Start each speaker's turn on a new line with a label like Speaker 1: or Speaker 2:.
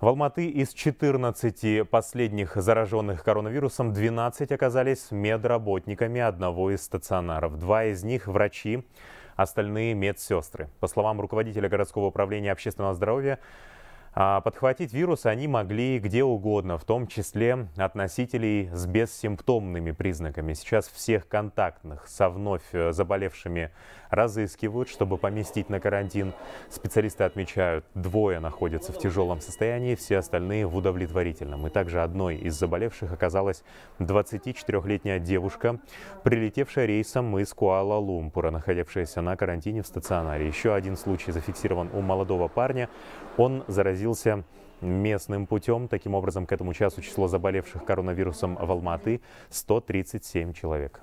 Speaker 1: В Алматы из 14 последних зараженных коронавирусом 12 оказались медработниками одного из стационаров. Два из них – врачи, остальные – медсестры. По словам руководителя городского управления общественного здоровья, а подхватить вирус они могли где угодно, в том числе от носителей с бессимптомными признаками. Сейчас всех контактных со вновь э, заболевшими разыскивают, чтобы поместить на карантин. Специалисты отмечают, двое находятся в тяжелом состоянии, все остальные в удовлетворительном. И также одной из заболевших оказалась 24-летняя девушка, прилетевшая рейсом из Куала-Лумпура, находившаяся на карантине в стационаре. Еще один случай зафиксирован у молодого парня. Он заразился заразился местным путем. Таким образом, к этому часу число заболевших коронавирусом в Алматы 137 человек.